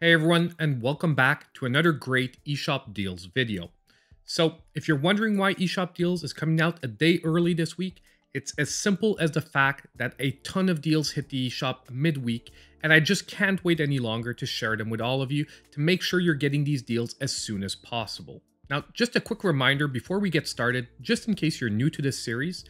Hey everyone, and welcome back to another great eShop Deals video. So if you're wondering why eShop Deals is coming out a day early this week, it's as simple as the fact that a ton of deals hit the eShop midweek, and I just can't wait any longer to share them with all of you to make sure you're getting these deals as soon as possible. Now, just a quick reminder before we get started, just in case you're new to this series,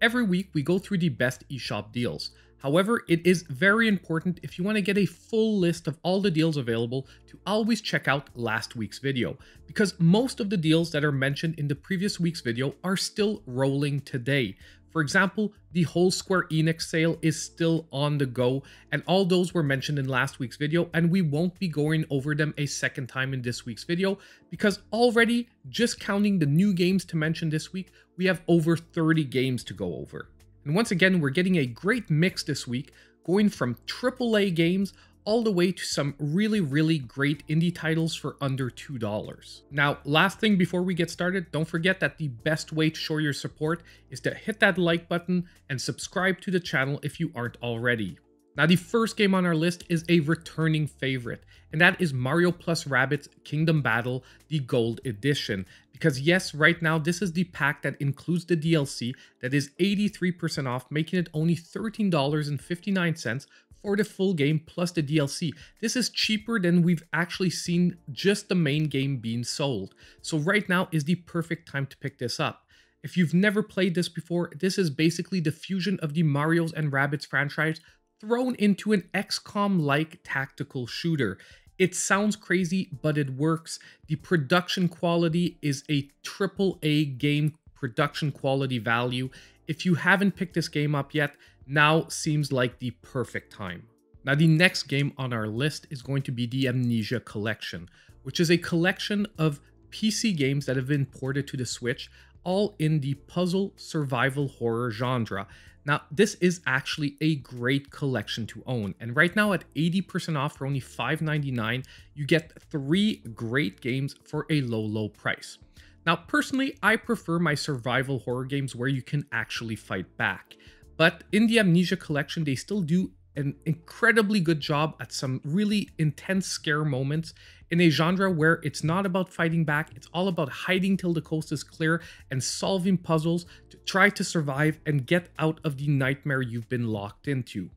every week we go through the best eShop deals. However, it is very important if you want to get a full list of all the deals available to always check out last week's video, because most of the deals that are mentioned in the previous week's video are still rolling today. For example, the whole Square Enix sale is still on the go, and all those were mentioned in last week's video, and we won't be going over them a second time in this week's video, because already, just counting the new games to mention this week, we have over 30 games to go over. And once again, we're getting a great mix this week, going from AAA games all the way to some really, really great indie titles for under $2. Now, last thing before we get started, don't forget that the best way to show your support is to hit that like button and subscribe to the channel if you aren't already. Now, the first game on our list is a returning favorite, and that is Mario plus Rabbit's Kingdom Battle, the Gold Edition. Because yes, right now, this is the pack that includes the DLC that is 83% off, making it only $13.59 for the full game plus the DLC. This is cheaper than we've actually seen just the main game being sold. So right now is the perfect time to pick this up. If you've never played this before, this is basically the fusion of the Mario's and Rabbits franchise thrown into an XCOM-like tactical shooter. It sounds crazy, but it works. The production quality is a triple A game production quality value. If you haven't picked this game up yet, now seems like the perfect time. Now the next game on our list is going to be the Amnesia Collection, which is a collection of PC games that have been ported to the Switch, all in the puzzle survival horror genre. Now, this is actually a great collection to own. And right now at 80% off for only $5.99, you get three great games for a low, low price. Now, personally, I prefer my survival horror games where you can actually fight back. But in the Amnesia collection, they still do an incredibly good job at some really intense scare moments in a genre where it's not about fighting back, it's all about hiding till the coast is clear and solving puzzles try to survive and get out of the nightmare you've been locked into.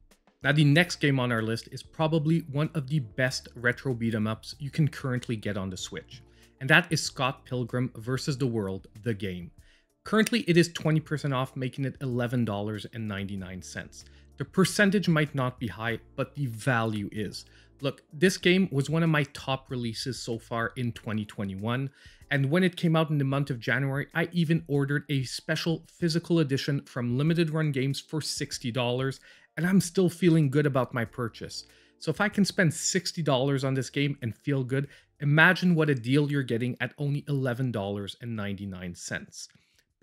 Now the next game on our list is probably one of the best retro beat 'em ups you can currently get on the Switch, and that is Scott Pilgrim vs. the World, the game. Currently it is 20% off, making it $11.99. The percentage might not be high, but the value is. Look, this game was one of my top releases so far in 2021, and when it came out in the month of January, I even ordered a special physical edition from Limited Run Games for $60, and I'm still feeling good about my purchase. So if I can spend $60 on this game and feel good, imagine what a deal you're getting at only $11.99.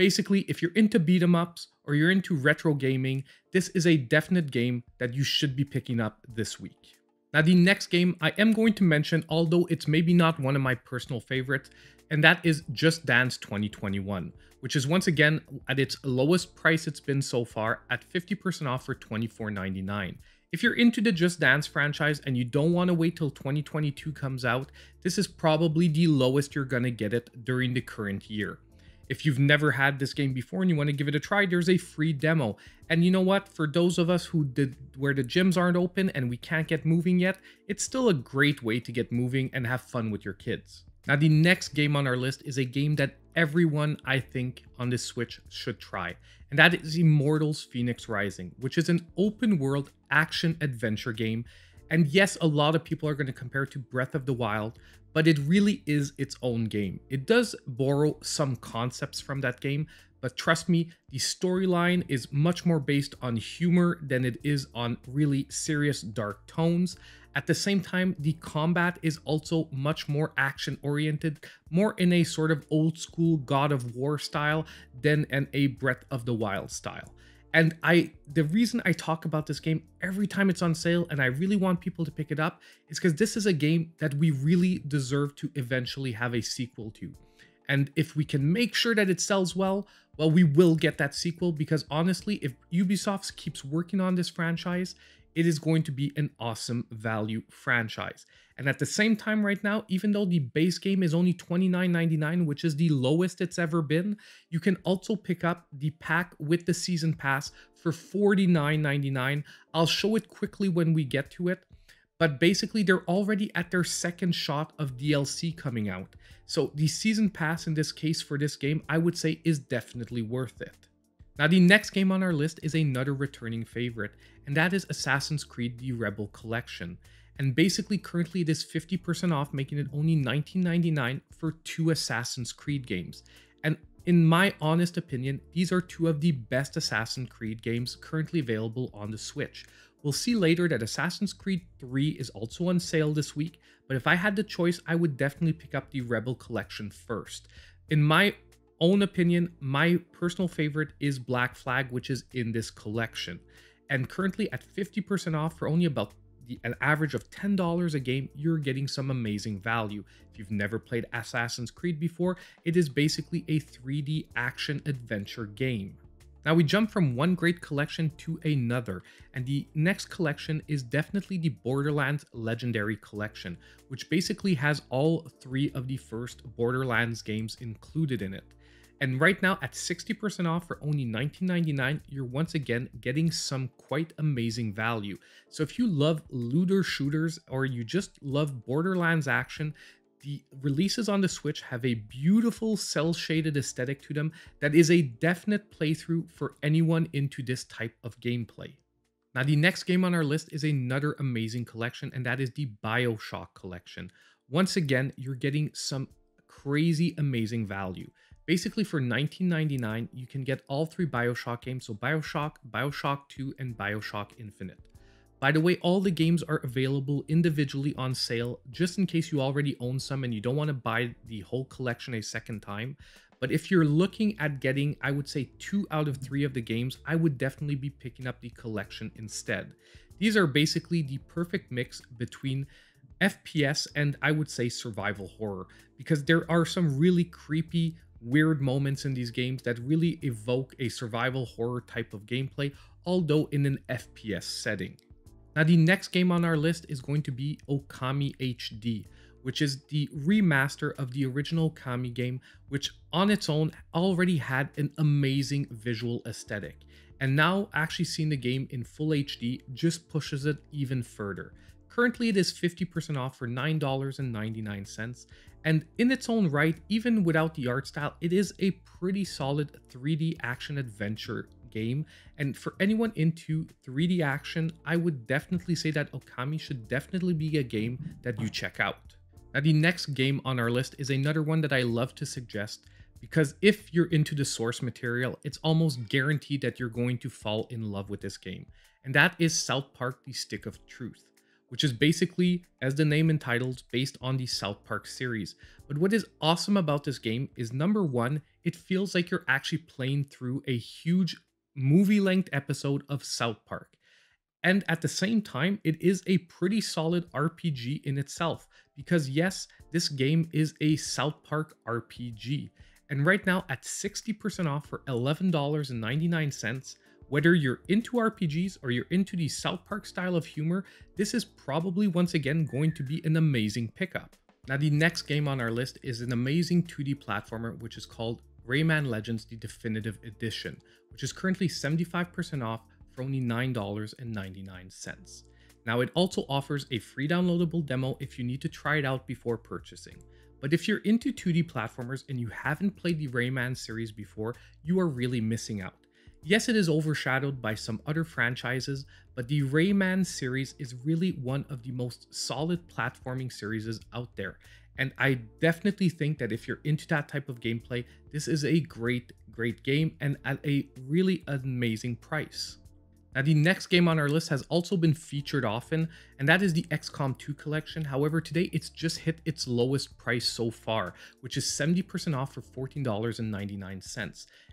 Basically, if you're into beat 'em ups or you're into retro gaming, this is a definite game that you should be picking up this week. Now, the next game I am going to mention, although it's maybe not one of my personal favorites, and that is Just Dance 2021, which is once again at its lowest price it's been so far at 50% off for $24.99. If you're into the Just Dance franchise and you don't want to wait till 2022 comes out, this is probably the lowest you're going to get it during the current year. If you've never had this game before and you want to give it a try, there's a free demo. And you know what? For those of us who did where the gyms aren't open and we can't get moving yet, it's still a great way to get moving and have fun with your kids. Now, the next game on our list is a game that everyone I think on this Switch should try, and that is Immortals Phoenix Rising, which is an open world action adventure game and yes, a lot of people are going to compare to Breath of the Wild, but it really is its own game. It does borrow some concepts from that game, but trust me, the storyline is much more based on humor than it is on really serious dark tones. At the same time, the combat is also much more action oriented, more in a sort of old school God of War style than in a Breath of the Wild style. And I the reason I talk about this game every time it's on sale and I really want people to pick it up is because this is a game that we really deserve to eventually have a sequel to. And if we can make sure that it sells well, well, we will get that sequel because honestly, if Ubisoft keeps working on this franchise, it is going to be an awesome value franchise. And at the same time right now, even though the base game is only $29.99, which is the lowest it's ever been, you can also pick up the pack with the season pass for $49.99. I'll show it quickly when we get to it but basically they're already at their second shot of DLC coming out. So the season pass in this case for this game, I would say is definitely worth it. Now, the next game on our list is another returning favorite, and that is Assassin's Creed The Rebel Collection. And basically, currently it is 50% off, making it only $19.99 for two Assassin's Creed games. And in my honest opinion, these are two of the best Assassin's Creed games currently available on the Switch. We'll see later that Assassin's Creed 3 is also on sale this week, but if I had the choice, I would definitely pick up the Rebel Collection first. In my own opinion, my personal favorite is Black Flag, which is in this collection. And currently at 50% off for only about an average of $10 a game, you're getting some amazing value. If you've never played Assassin's Creed before, it is basically a 3D action adventure game. Now we jump from one great collection to another, and the next collection is definitely the Borderlands Legendary Collection, which basically has all three of the first Borderlands games included in it. And right now at 60% off for only $19.99, you're once again getting some quite amazing value. So if you love looter shooters or you just love Borderlands action, the releases on the Switch have a beautiful cell shaded aesthetic to them that is a definite playthrough for anyone into this type of gameplay. Now, the next game on our list is another amazing collection, and that is the Bioshock collection. Once again, you're getting some crazy amazing value. Basically, for 19.99, you can get all three Bioshock games, so Bioshock, Bioshock 2, and Bioshock Infinite. By the way, all the games are available individually on sale, just in case you already own some and you don't want to buy the whole collection a second time. But if you're looking at getting, I would say, two out of three of the games, I would definitely be picking up the collection instead. These are basically the perfect mix between FPS and I would say survival horror, because there are some really creepy, weird moments in these games that really evoke a survival horror type of gameplay, although in an FPS setting. Now the next game on our list is going to be Okami HD, which is the remaster of the original Okami game, which on its own already had an amazing visual aesthetic. And now actually seeing the game in full HD just pushes it even further, Currently, it is 50% off for $9.99, and in its own right, even without the art style, it is a pretty solid 3D action adventure game. And for anyone into 3D action, I would definitely say that Okami should definitely be a game that you check out. Now, the next game on our list is another one that I love to suggest because if you're into the source material, it's almost guaranteed that you're going to fall in love with this game. And that is South Park The Stick of Truth which is basically, as the name entitled, based on the South Park series. But what is awesome about this game is number one, it feels like you're actually playing through a huge movie length episode of South Park. And at the same time, it is a pretty solid RPG in itself, because yes, this game is a South Park RPG. And right now, at 60% off for $11.99, whether you're into RPGs or you're into the South Park style of humor, this is probably once again going to be an amazing pickup. Now the next game on our list is an amazing 2D platformer which is called Rayman Legends The Definitive Edition, which is currently 75% off for only $9.99. Now it also offers a free downloadable demo if you need to try it out before purchasing. But if you're into 2D platformers and you haven't played the Rayman series before, you are really missing out. Yes, it is overshadowed by some other franchises, but the Rayman series is really one of the most solid platforming series out there. And I definitely think that if you're into that type of gameplay, this is a great, great game and at a really amazing price. Now, the next game on our list has also been featured often, and that is the XCOM 2 collection. However, today it's just hit its lowest price so far, which is 70% off for $14.99.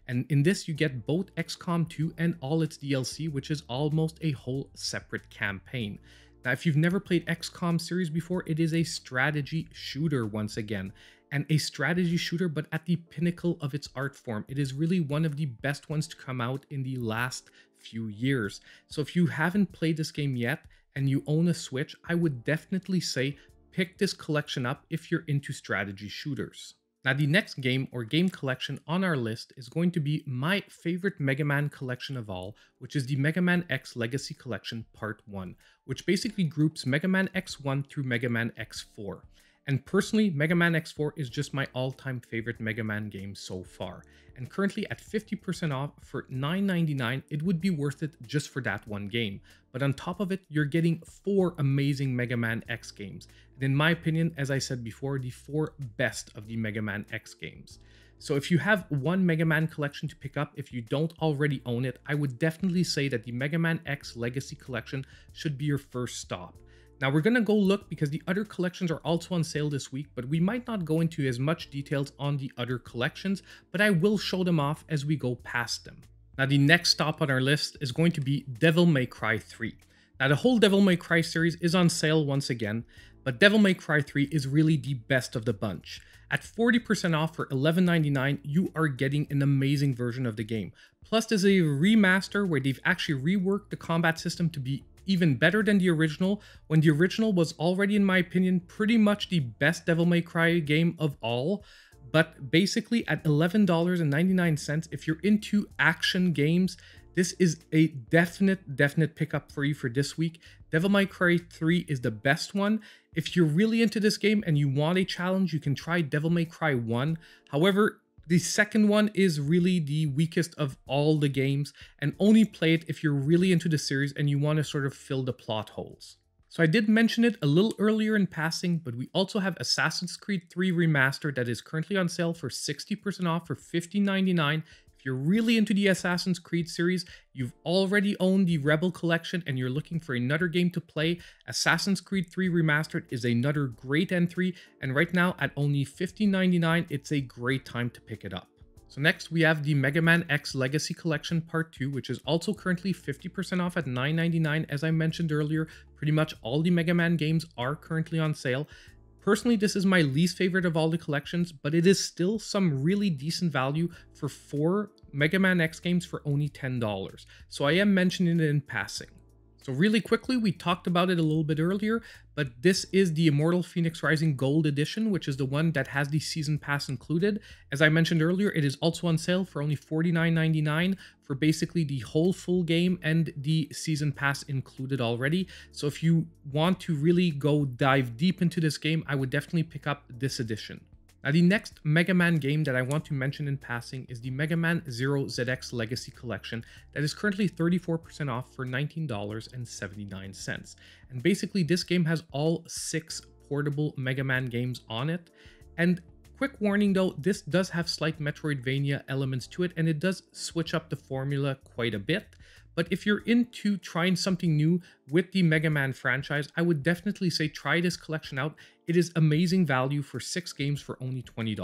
And in this, you get both XCOM 2 and all its DLC, which is almost a whole separate campaign. Now, if you've never played XCOM series before, it is a strategy shooter once again, and a strategy shooter, but at the pinnacle of its art form. It is really one of the best ones to come out in the last few years. So if you haven't played this game yet and you own a Switch, I would definitely say pick this collection up if you're into strategy shooters. Now the next game or game collection on our list is going to be my favorite Mega Man collection of all, which is the Mega Man X Legacy Collection Part 1, which basically groups Mega Man X1 through Mega Man X4. And personally, Mega Man X4 is just my all-time favorite Mega Man game so far. And currently at 50% off for $9.99, it would be worth it just for that one game. But on top of it, you're getting four amazing Mega Man X games. And in my opinion, as I said before, the four best of the Mega Man X games. So if you have one Mega Man collection to pick up, if you don't already own it, I would definitely say that the Mega Man X Legacy Collection should be your first stop. Now we're gonna go look because the other collections are also on sale this week, but we might not go into as much details on the other collections, but I will show them off as we go past them. Now the next stop on our list is going to be Devil May Cry 3. Now the whole Devil May Cry series is on sale once again, but Devil May Cry 3 is really the best of the bunch. At 40% off for $11.99, you are getting an amazing version of the game. Plus, there's a remaster where they've actually reworked the combat system to be even better than the original, when the original was already, in my opinion, pretty much the best Devil May Cry game of all. But basically, at $11.99, if you're into action games, this is a definite, definite pickup for you for this week. Devil May Cry 3 is the best one. If you're really into this game and you want a challenge, you can try Devil May Cry 1. However, the second one is really the weakest of all the games and only play it if you're really into the series and you want to sort of fill the plot holes. So I did mention it a little earlier in passing, but we also have Assassin's Creed 3 Remastered that is currently on sale for 60% off for 59.99. dollars 99 you're really into the Assassin's Creed series, you've already owned the Rebel Collection and you're looking for another game to play, Assassin's Creed 3 Remastered is another great entry, and right now at only $15.99, it's a great time to pick it up. So next we have the Mega Man X Legacy Collection Part 2, which is also currently 50% off at $9.99. As I mentioned earlier, pretty much all the Mega Man games are currently on sale. Personally, this is my least favorite of all the collections, but it is still some really decent value for four Mega Man X games for only $10, so I am mentioning it in passing. So really quickly, we talked about it a little bit earlier, but this is the Immortal Phoenix Rising Gold Edition, which is the one that has the Season Pass included. As I mentioned earlier, it is also on sale for only $49.99 for basically the whole full game and the Season Pass included already. So if you want to really go dive deep into this game, I would definitely pick up this edition. Now, the next Mega Man game that I want to mention in passing is the Mega Man Zero ZX Legacy Collection that is currently 34% off for $19.79. And basically, this game has all six portable Mega Man games on it. And quick warning though, this does have slight Metroidvania elements to it, and it does switch up the formula quite a bit. But if you're into trying something new, with the Mega Man franchise, I would definitely say try this collection out. It is amazing value for six games for only $20.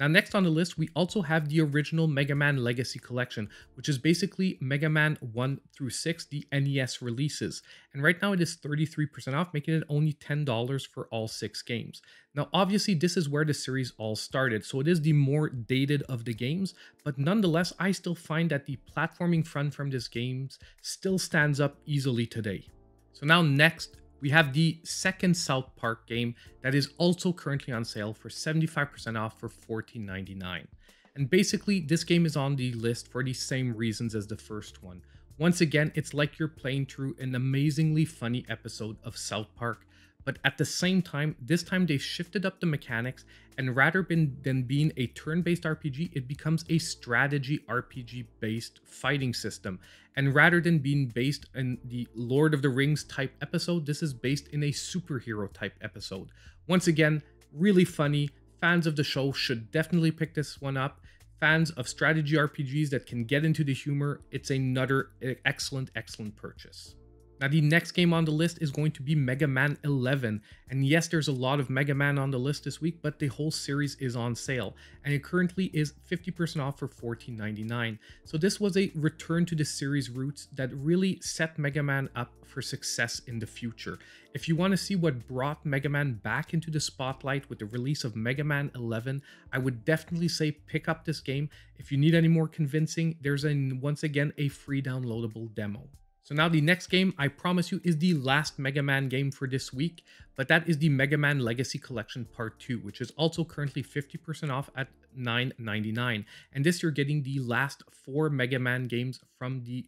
Now, next on the list, we also have the original Mega Man Legacy Collection, which is basically Mega Man 1 through 6, the NES releases. And right now it is 33% off, making it only $10 for all six games. Now, obviously, this is where the series all started, so it is the more dated of the games, but nonetheless, I still find that the platforming fun from these games still stands up easily today. So now next, we have the second South Park game that is also currently on sale for 75% off for $14.99. And basically, this game is on the list for the same reasons as the first one. Once again, it's like you're playing through an amazingly funny episode of South Park but at the same time, this time they shifted up the mechanics, and rather than being a turn-based RPG, it becomes a strategy RPG-based fighting system. And rather than being based in the Lord of the Rings type episode, this is based in a superhero type episode. Once again, really funny. Fans of the show should definitely pick this one up. Fans of strategy RPGs that can get into the humor, it's another excellent, excellent purchase. Now, the next game on the list is going to be Mega Man 11. And yes, there's a lot of Mega Man on the list this week, but the whole series is on sale. And it currently is 50% off for $14.99. So this was a return to the series roots that really set Mega Man up for success in the future. If you want to see what brought Mega Man back into the spotlight with the release of Mega Man 11, I would definitely say pick up this game. If you need any more convincing, there's a, once again a free downloadable demo. So now the next game, I promise you, is the last Mega Man game for this week. But that is the Mega Man Legacy Collection Part 2, which is also currently 50% off at $9.99. And this you're getting the last four Mega Man games from the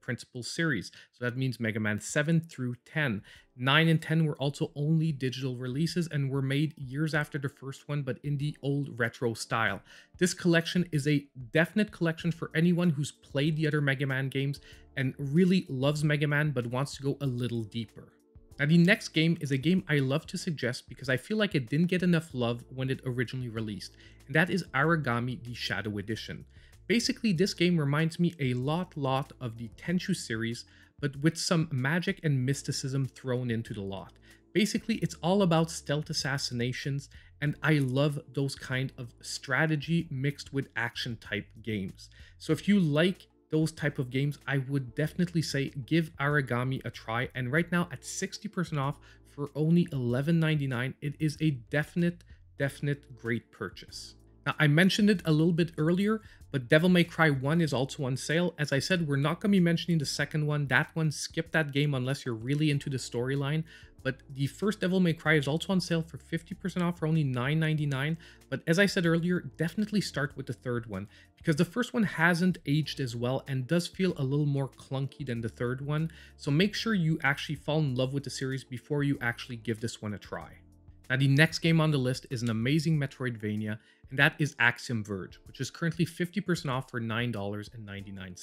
principal series. So that means Mega Man 7 through 10. 9 and 10 were also only digital releases and were made years after the first one, but in the old retro style. This collection is a definite collection for anyone who's played the other Mega Man games and really loves Mega Man but wants to go a little deeper. Now, the next game is a game I love to suggest because I feel like it didn't get enough love when it originally released, and that is Origami the Shadow Edition. Basically, this game reminds me a lot, lot of the Tenchu series, but with some magic and mysticism thrown into the lot. Basically, it's all about stealth assassinations, and I love those kind of strategy mixed with action type games. So if you like those type of games, I would definitely say give Origami a try. And right now at 60% off for only $11.99, it is a definite, definite great purchase. Now, I mentioned it a little bit earlier, but Devil May Cry 1 is also on sale. As I said, we're not going to be mentioning the second one. That one, skip that game unless you're really into the storyline. But the first Devil May Cry is also on sale for 50% off for only $9.99. But as I said earlier, definitely start with the third one because the first one hasn't aged as well and does feel a little more clunky than the third one. So make sure you actually fall in love with the series before you actually give this one a try. Now the next game on the list is an amazing Metroidvania and that is Axiom Verge, which is currently 50% off for $9.99.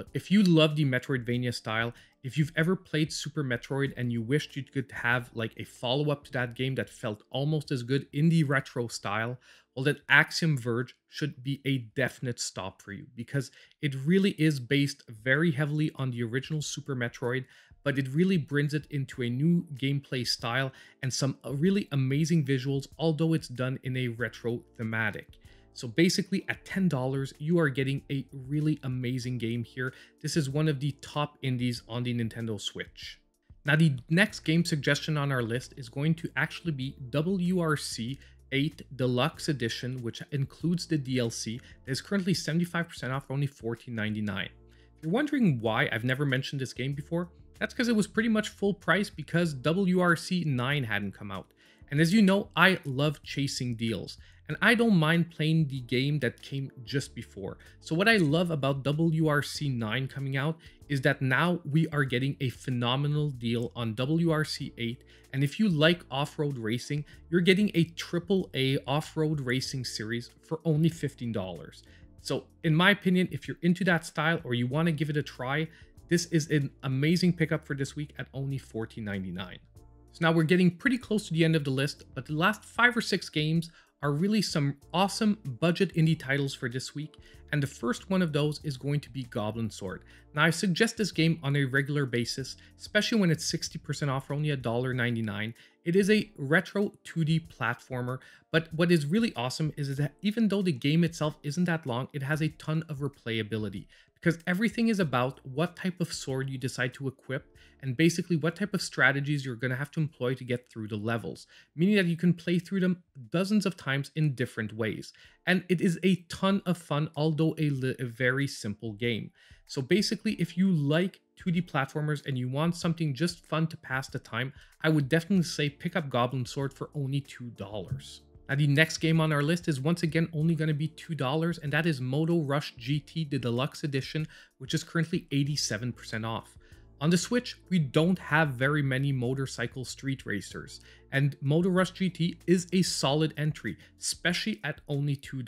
Look, if you love the Metroidvania style, if you've ever played Super Metroid and you wished you could have like a follow-up to that game that felt almost as good in the retro style, well then Axiom Verge should be a definite stop for you because it really is based very heavily on the original Super Metroid, but it really brings it into a new gameplay style and some uh, really amazing visuals, although it's done in a retro thematic. So basically at $10, you are getting a really amazing game here. This is one of the top indies on the Nintendo Switch. Now the next game suggestion on our list is going to actually be WRC 8 Deluxe Edition, which includes the DLC that is currently 75% off for only $14.99. If you're wondering why I've never mentioned this game before, that's because it was pretty much full price because WRC 9 hadn't come out. And as you know, I love chasing deals and I don't mind playing the game that came just before. So what I love about WRC 9 coming out is that now we are getting a phenomenal deal on WRC 8. And if you like off-road racing, you're getting a triple A off-road racing series for only $15. So in my opinion, if you're into that style or you want to give it a try, this is an amazing pickup for this week at only $14.99. So now we're getting pretty close to the end of the list, but the last five or six games are really some awesome budget indie titles for this week, and the first one of those is going to be Goblin Sword. Now I suggest this game on a regular basis, especially when it's 60% off for only $1.99. It is a retro 2D platformer, but what is really awesome is that even though the game itself isn't that long, it has a ton of replayability because everything is about what type of sword you decide to equip and basically what type of strategies you're going to have to employ to get through the levels, meaning that you can play through them dozens of times in different ways. And it is a ton of fun, although a, a very simple game. So basically, if you like 2D platformers and you want something just fun to pass the time, I would definitely say pick up Goblin Sword for only $2. Now the next game on our list is once again only going to be $2 and that is Moto Rush GT the Deluxe Edition which is currently 87% off. On the Switch, we don't have very many motorcycle street racers and Moto Rush GT is a solid entry, especially at only $2.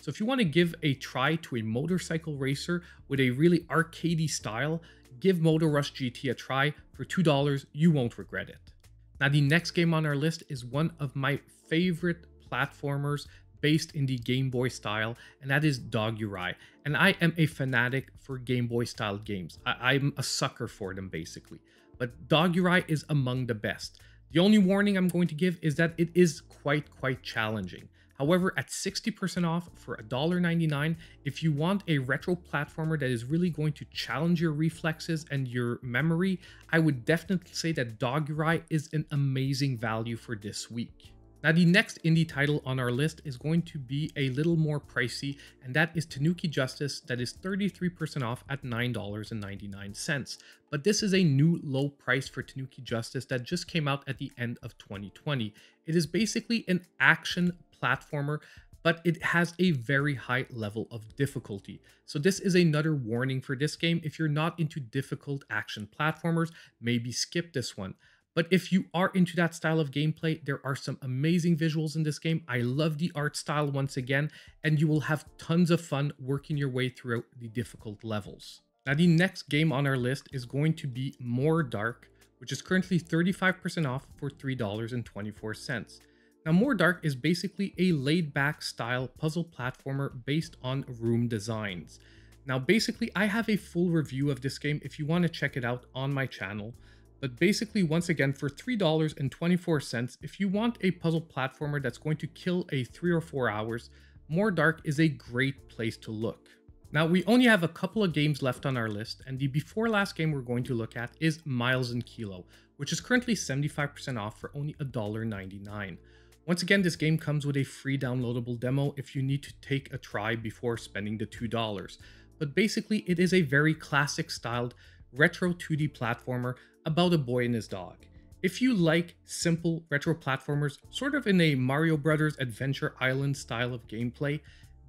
So if you want to give a try to a motorcycle racer with a really arcadey style, give Moto Rush GT a try for $2, you won't regret it. Now the next game on our list is one of my favorite platformers based in the Game Boy style, and that is Dogurai. And I am a fanatic for Game Boy style games. I- am a sucker for them, basically. But Dogurai is among the best. The only warning I'm going to give is that it is quite, quite challenging. However, at 60% off for $1.99, if you want a retro platformer that is really going to challenge your reflexes and your memory, I would definitely say that Dogurai is an amazing value for this week. Now the next indie title on our list is going to be a little more pricey and that is Tanuki Justice that is 33% off at $9.99. But this is a new low price for Tanuki Justice that just came out at the end of 2020. It is basically an action platformer but it has a very high level of difficulty. So this is another warning for this game. If you're not into difficult action platformers, maybe skip this one. But if you are into that style of gameplay, there are some amazing visuals in this game. I love the art style once again, and you will have tons of fun working your way throughout the difficult levels. Now, the next game on our list is going to be More Dark, which is currently 35% off for $3.24. Now, More Dark is basically a laid back style puzzle platformer based on room designs. Now, basically, I have a full review of this game if you want to check it out on my channel but basically once again for $3.24 if you want a puzzle platformer that's going to kill a 3 or 4 hours, More Dark is a great place to look. Now we only have a couple of games left on our list and the before last game we're going to look at is Miles and Kilo, which is currently 75% off for only $1.99. Once again, this game comes with a free downloadable demo if you need to take a try before spending the $2. But basically, it is a very classic styled retro 2D platformer about a boy and his dog. If you like simple retro platformers, sort of in a Mario Brothers Adventure Island style of gameplay,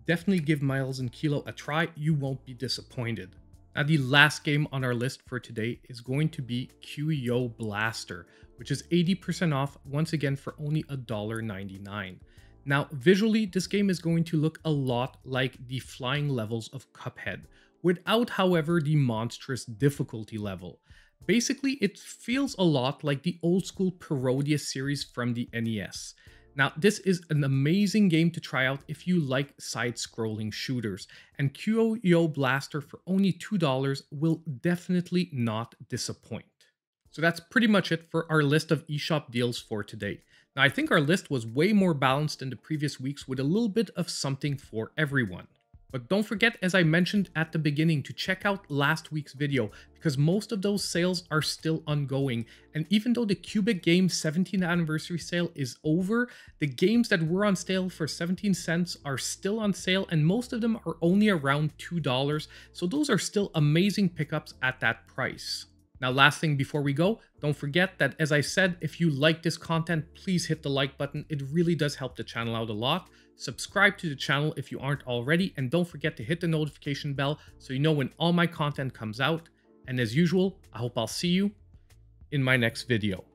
definitely give Miles and Kilo a try, you won't be disappointed. Now the last game on our list for today is going to be QEO Blaster, which is 80% off once again for only $1.99. Now visually, this game is going to look a lot like the flying levels of Cuphead, without however the monstrous difficulty level. Basically, it feels a lot like the old school Parodia series from the NES. Now, this is an amazing game to try out if you like side-scrolling shooters, and QoEO Blaster for only $2 will definitely not disappoint. So that's pretty much it for our list of eShop deals for today. Now, I think our list was way more balanced than the previous weeks with a little bit of something for everyone. But don't forget, as I mentioned at the beginning, to check out last week's video, because most of those sales are still ongoing. And even though the Cubic Game 17th anniversary sale is over, the games that were on sale for 17 cents are still on sale, and most of them are only around $2. So those are still amazing pickups at that price. Now, last thing before we go, don't forget that, as I said, if you like this content, please hit the like button. It really does help the channel out a lot. Subscribe to the channel if you aren't already, and don't forget to hit the notification bell so you know when all my content comes out. And as usual, I hope I'll see you in my next video.